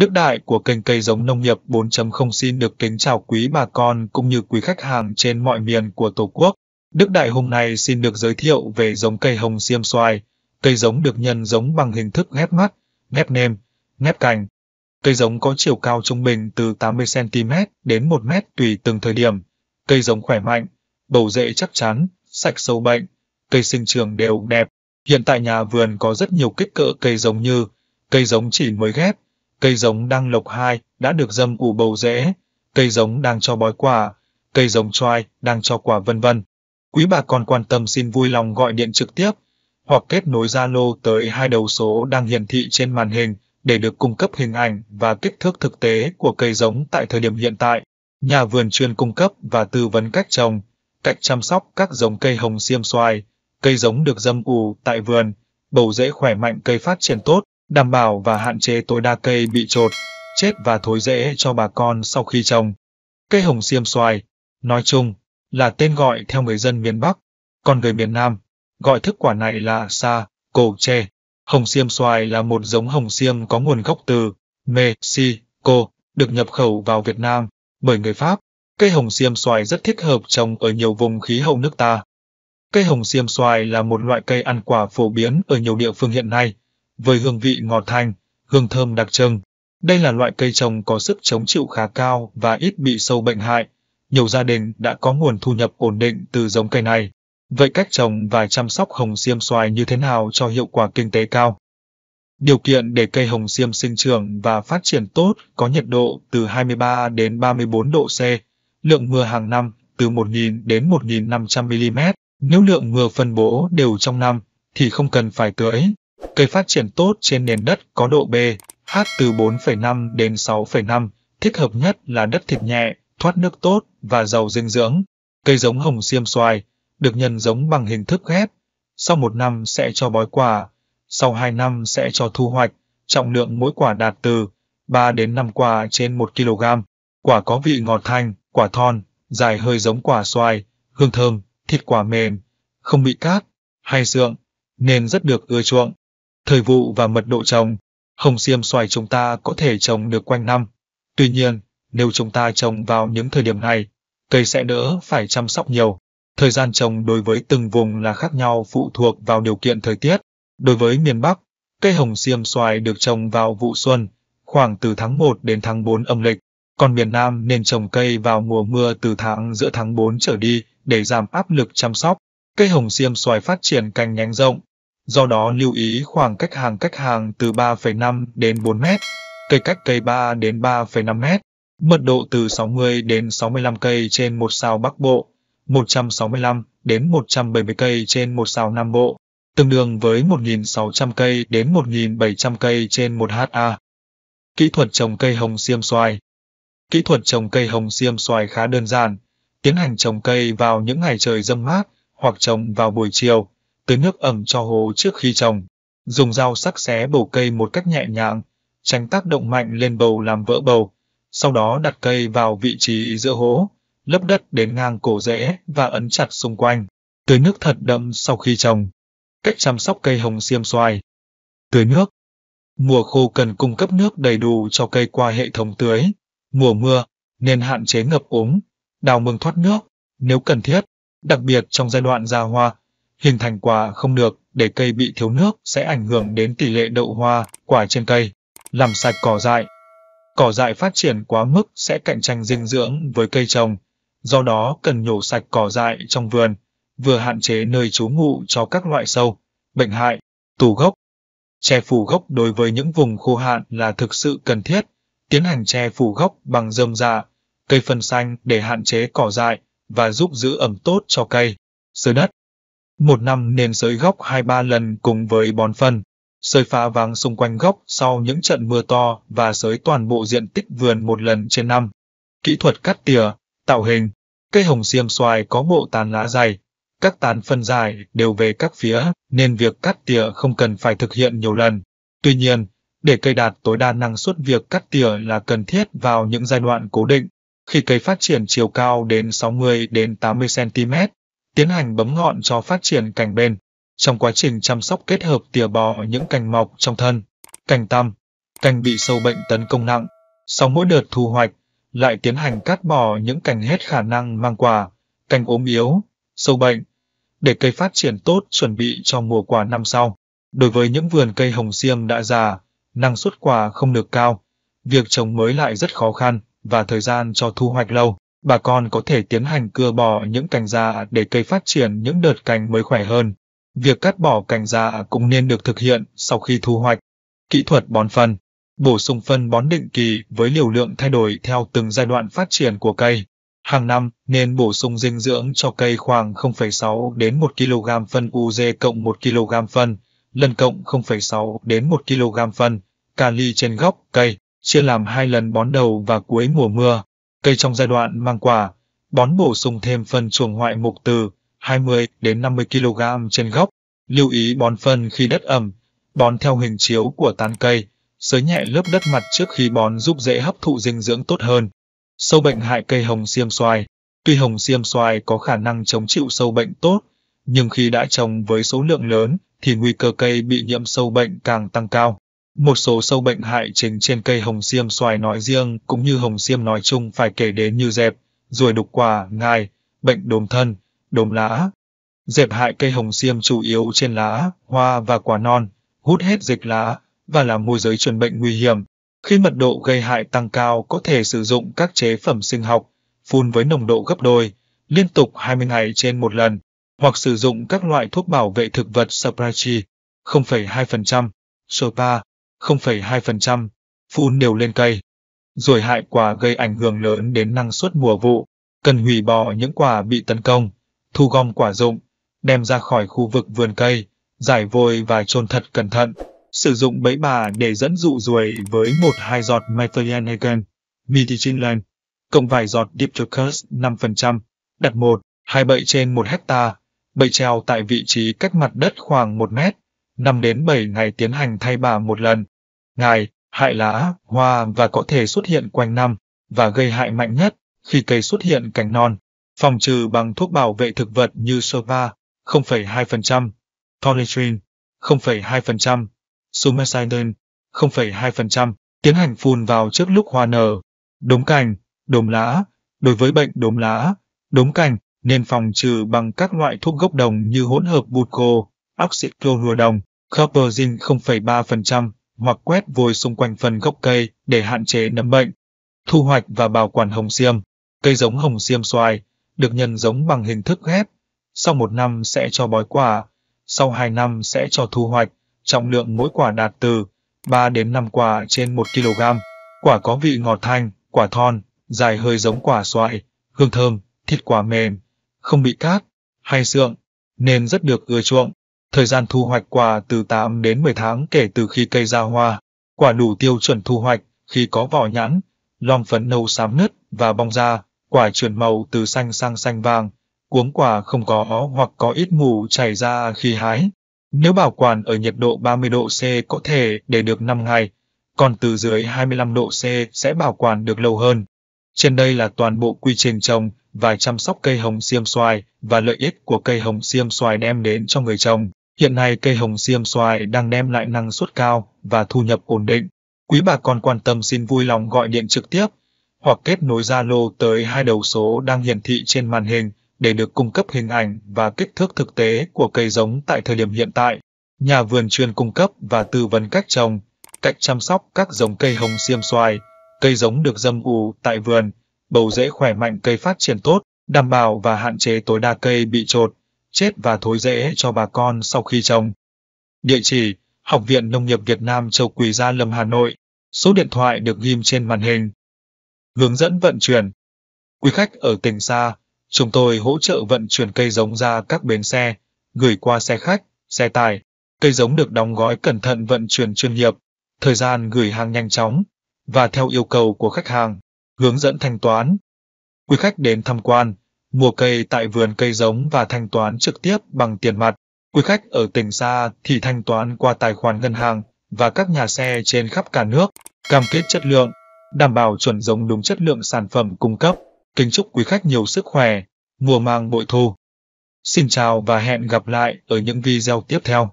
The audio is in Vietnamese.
Đức đại của kênh cây giống nông nghiệp 4.0 xin được kính chào quý bà con cũng như quý khách hàng trên mọi miền của Tổ quốc. Đức đại hôm nay xin được giới thiệu về giống cây hồng xiêm xoài. Cây giống được nhân giống bằng hình thức ghép mắt, ghép nêm, ghép cành. Cây giống có chiều cao trung bình từ 80cm đến 1m tùy từng thời điểm. Cây giống khỏe mạnh, bầu rễ chắc chắn, sạch sâu bệnh, cây sinh trưởng đều đẹp. Hiện tại nhà vườn có rất nhiều kích cỡ cây giống như cây giống chỉ mới ghép, cây giống đang lộc hai đã được dâm ủ bầu rễ, cây giống đang cho bói quả, cây giống choai đang cho quả vân vân. Quý bà còn quan tâm xin vui lòng gọi điện trực tiếp hoặc kết nối Zalo tới hai đầu số đang hiển thị trên màn hình để được cung cấp hình ảnh và kích thước thực tế của cây giống tại thời điểm hiện tại. Nhà vườn chuyên cung cấp và tư vấn cách trồng, cách chăm sóc các giống cây hồng xiêm xoài, cây giống được dâm ủ tại vườn, bầu rễ khỏe mạnh cây phát triển tốt đảm bảo và hạn chế tối đa cây bị trột, chết và thối rễ cho bà con sau khi trồng. Cây hồng xiêm xoài, nói chung, là tên gọi theo người dân miền Bắc, còn người miền Nam, gọi thức quả này là sa, cổ tre. Hồng xiêm xoài là một giống hồng xiêm có nguồn gốc từ Mexico, được nhập khẩu vào Việt Nam bởi người Pháp. Cây hồng xiêm xoài rất thích hợp trồng ở nhiều vùng khí hậu nước ta. Cây hồng xiêm xoài là một loại cây ăn quả phổ biến ở nhiều địa phương hiện nay với hương vị ngọt thanh, hương thơm đặc trưng. Đây là loại cây trồng có sức chống chịu khá cao và ít bị sâu bệnh hại. Nhiều gia đình đã có nguồn thu nhập ổn định từ giống cây này. Vậy cách trồng và chăm sóc hồng xiêm xoài như thế nào cho hiệu quả kinh tế cao? Điều kiện để cây hồng xiêm sinh trưởng và phát triển tốt có nhiệt độ từ 23 đến 34 độ C, lượng mưa hàng năm từ 1.000 đến 1.500 mm. Nếu lượng mưa phân bố đều trong năm thì không cần phải tưới Cây phát triển tốt trên nền đất có độ B, H từ 4,5 đến 6,5, thích hợp nhất là đất thịt nhẹ, thoát nước tốt và giàu dinh dưỡng. Cây giống hồng xiêm xoài, được nhân giống bằng hình thức ghép, sau một năm sẽ cho bói quả, sau 2 năm sẽ cho thu hoạch, trọng lượng mỗi quả đạt từ 3 đến 5 quả trên 1 kg. Quả có vị ngọt thanh, quả thon, dài hơi giống quả xoài, hương thơm, thịt quả mềm, không bị cát hay sượng, nên rất được ưa chuộng thời vụ và mật độ trồng. Hồng xiêm xoài chúng ta có thể trồng được quanh năm. Tuy nhiên, nếu chúng ta trồng vào những thời điểm này, cây sẽ đỡ phải chăm sóc nhiều. Thời gian trồng đối với từng vùng là khác nhau phụ thuộc vào điều kiện thời tiết. Đối với miền Bắc, cây hồng xiêm xoài được trồng vào vụ xuân, khoảng từ tháng 1 đến tháng 4 âm lịch. Còn miền Nam nên trồng cây vào mùa mưa từ tháng giữa tháng 4 trở đi để giảm áp lực chăm sóc. Cây hồng xiêm xoài phát triển cành nhánh rộng, Do đó lưu ý khoảng cách hàng cách hàng từ 3,5 đến 4 mét, cây cách cây 3 đến 3,5 mét, mật độ từ 60 đến 65 cây trên một sao Bắc Bộ, 165 đến 170 cây trên một sao Nam Bộ, tương đương với 1.600 cây đến 1.700 cây trên một ha. Kỹ thuật trồng cây hồng xiêm xoài Kỹ thuật trồng cây hồng xiêm xoài khá đơn giản, tiến hành trồng cây vào những ngày trời dâm mát hoặc trồng vào buổi chiều, tưới nước ẩm cho hồ trước khi trồng. Dùng dao sắc xé bầu cây một cách nhẹ nhàng, tránh tác động mạnh lên bầu làm vỡ bầu. Sau đó đặt cây vào vị trí giữa hố, lấp đất đến ngang cổ rễ và ấn chặt xung quanh. Tưới nước thật đậm sau khi trồng. Cách chăm sóc cây hồng xiêm xoài. Tưới nước. Mùa khô cần cung cấp nước đầy đủ cho cây qua hệ thống tưới. Mùa mưa nên hạn chế ngập úng, đào mương thoát nước nếu cần thiết, đặc biệt trong giai đoạn ra hoa hình thành quả không được để cây bị thiếu nước sẽ ảnh hưởng đến tỷ lệ đậu hoa, quả trên cây, làm sạch cỏ dại. Cỏ dại phát triển quá mức sẽ cạnh tranh dinh dưỡng với cây trồng, do đó cần nhổ sạch cỏ dại trong vườn, vừa hạn chế nơi trú ngụ cho các loại sâu, bệnh hại, tù gốc. Che phủ gốc đối với những vùng khô hạn là thực sự cần thiết, tiến hành che phủ gốc bằng rơm dạ, cây phân xanh để hạn chế cỏ dại và giúp giữ ẩm tốt cho cây, sơ đất. Một năm nên sới gốc 2-3 lần cùng với bón phân. Sới phá vàng xung quanh gốc sau những trận mưa to và sới toàn bộ diện tích vườn một lần trên năm. Kỹ thuật cắt tỉa, tạo hình. Cây hồng xiêm xoài có bộ tàn lá dày, các tán phân dài đều về các phía nên việc cắt tỉa không cần phải thực hiện nhiều lần. Tuy nhiên, để cây đạt tối đa năng suất việc cắt tỉa là cần thiết vào những giai đoạn cố định. Khi cây phát triển chiều cao đến 60 đến 80 cm, tiến hành bấm ngọn cho phát triển cành bền. Trong quá trình chăm sóc kết hợp tỉa bỏ những cành mọc trong thân, cành tăm, cành bị sâu bệnh tấn công nặng, sau mỗi đợt thu hoạch, lại tiến hành cắt bỏ những cành hết khả năng mang quả, cành ốm yếu, sâu bệnh, để cây phát triển tốt chuẩn bị cho mùa quả năm sau. Đối với những vườn cây hồng xiêm đã già, năng suất quả không được cao, việc trồng mới lại rất khó khăn và thời gian cho thu hoạch lâu. Bà con có thể tiến hành cưa bỏ những cành già để cây phát triển những đợt cành mới khỏe hơn. Việc cắt bỏ cành già cũng nên được thực hiện sau khi thu hoạch. Kỹ thuật bón phân Bổ sung phân bón định kỳ với liều lượng thay đổi theo từng giai đoạn phát triển của cây. Hàng năm nên bổ sung dinh dưỡng cho cây khoảng 0,6 đến 1 kg phân UZ cộng 1 kg phân, lần cộng 0,6 đến 1 kg phân, kali trên gốc cây, chia làm hai lần bón đầu và cuối mùa mưa. Cây trong giai đoạn mang quả, bón bổ sung thêm phân chuồng hoại mục từ 20 đến 50 kg trên gốc. Lưu ý bón phân khi đất ẩm, bón theo hình chiếu của tán cây, sới nhẹ lớp đất mặt trước khi bón giúp dễ hấp thụ dinh dưỡng tốt hơn. Sâu bệnh hại cây hồng xiêm xoài. Tuy hồng xiêm xoài có khả năng chống chịu sâu bệnh tốt, nhưng khi đã trồng với số lượng lớn thì nguy cơ cây bị nhiễm sâu bệnh càng tăng cao. Một số sâu bệnh hại chính trên cây hồng xiêm xoài nói riêng cũng như hồng xiêm nói chung phải kể đến như dẹp, ruồi đục quả, ngai, bệnh đốm thân, đốm lá. Dẹp hại cây hồng xiêm chủ yếu trên lá, hoa và quả non, hút hết dịch lá và là môi giới truyền bệnh nguy hiểm. Khi mật độ gây hại tăng cao có thể sử dụng các chế phẩm sinh học, phun với nồng độ gấp đôi, liên tục 20 ngày trên một lần, hoặc sử dụng các loại thuốc bảo vệ thực vật Saprachi 0,2%, số Sopa 0,2%, phun đều lên cây. Rồi hại quả gây ảnh hưởng lớn đến năng suất mùa vụ, cần hủy bỏ những quả bị tấn công, thu gom quả rụng, đem ra khỏi khu vực vườn cây, giải vôi và chôn thật cẩn thận. Sử dụng bẫy bà để dẫn dụ ruồi với một hai giọt Methylenigan, Mitichinlan, cộng vài giọt Diptrocus 5%, đặt một, hai bẫy trên một hecta, bẫy treo tại vị trí cách mặt đất khoảng 1 mét, 5 đến 7 ngày tiến hành thay bà một lần. Ngài, hại lá, hoa và có thể xuất hiện quanh năm và gây hại mạnh nhất khi cây xuất hiện cành non. Phòng trừ bằng thuốc bảo vệ thực vật như Sova 0,2%, Toletrin 0,2%, Sumacidin 0,2%, tiến hành phun vào trước lúc hoa nở. Đốm cành, đốm lá, đối với bệnh đốm lá, đốm cành nên phòng trừ bằng các loại thuốc gốc đồng như hỗn hợp butco, oxyclorua đồng, Copperzin 0,3% hoặc quét vôi xung quanh phần gốc cây để hạn chế nấm bệnh. Thu hoạch và bảo quản hồng xiêm. Cây giống hồng xiêm xoài được nhân giống bằng hình thức ghép. Sau một năm sẽ cho bói quả, sau hai năm sẽ cho thu hoạch, trọng lượng mỗi quả đạt từ 3 đến 5 quả trên 1 kg. Quả có vị ngọt thanh, quả thon, dài hơi giống quả xoài, hương thơm, thịt quả mềm, không bị cát hay sượng, nên rất được ưa chuộng. Thời gian thu hoạch quả từ 8 đến 10 tháng kể từ khi cây ra hoa. Quả đủ tiêu chuẩn thu hoạch khi có vỏ nhãn, lom phấn nâu xám nứt và bong ra, quả chuyển màu từ xanh sang xanh vàng. Cuống quả không có hoặc có ít mù chảy ra khi hái. Nếu bảo quản ở nhiệt độ 30 độ C có thể để được 5 ngày, còn từ dưới 25 độ C sẽ bảo quản được lâu hơn. Trên đây là toàn bộ quy trình trồng và chăm sóc cây hồng xiêm xoài và lợi ích của cây hồng xiêm xoài đem đến cho người trồng. Hiện nay cây hồng xiêm xoài đang đem lại năng suất cao và thu nhập ổn định. Quý bà con quan tâm xin vui lòng gọi điện trực tiếp hoặc kết nối Zalo tới hai đầu số đang hiển thị trên màn hình để được cung cấp hình ảnh và kích thước thực tế của cây giống tại thời điểm hiện tại. Nhà vườn chuyên cung cấp và tư vấn cách trồng, cách chăm sóc các giống cây hồng xiêm xoài, cây giống được dâm ủ tại vườn, bầu rễ khỏe mạnh cây phát triển tốt, đảm bảo và hạn chế tối đa cây bị trột chết và thối rễ cho bà con sau khi trồng. Địa chỉ Học viện Nông nghiệp Việt Nam Châu Quỳ Gia Lâm Hà Nội, số điện thoại được ghim trên màn hình. Hướng dẫn vận chuyển Quý khách ở tỉnh xa, chúng tôi hỗ trợ vận chuyển cây giống ra các bến xe, gửi qua xe khách, xe tải. Cây giống được đóng gói cẩn thận vận chuyển chuyên nghiệp, thời gian gửi hàng nhanh chóng và theo yêu cầu của khách hàng, hướng dẫn thanh toán. Quý khách đến tham quan, mua cây tại vườn cây giống và thanh toán trực tiếp bằng tiền mặt. Quý khách ở tỉnh xa thì thanh toán qua tài khoản ngân hàng và các nhà xe trên khắp cả nước, cam kết chất lượng, đảm bảo chuẩn giống đúng chất lượng sản phẩm cung cấp. Kính chúc quý khách nhiều sức khỏe, mùa mang bội thu. Xin chào và hẹn gặp lại ở những video tiếp theo.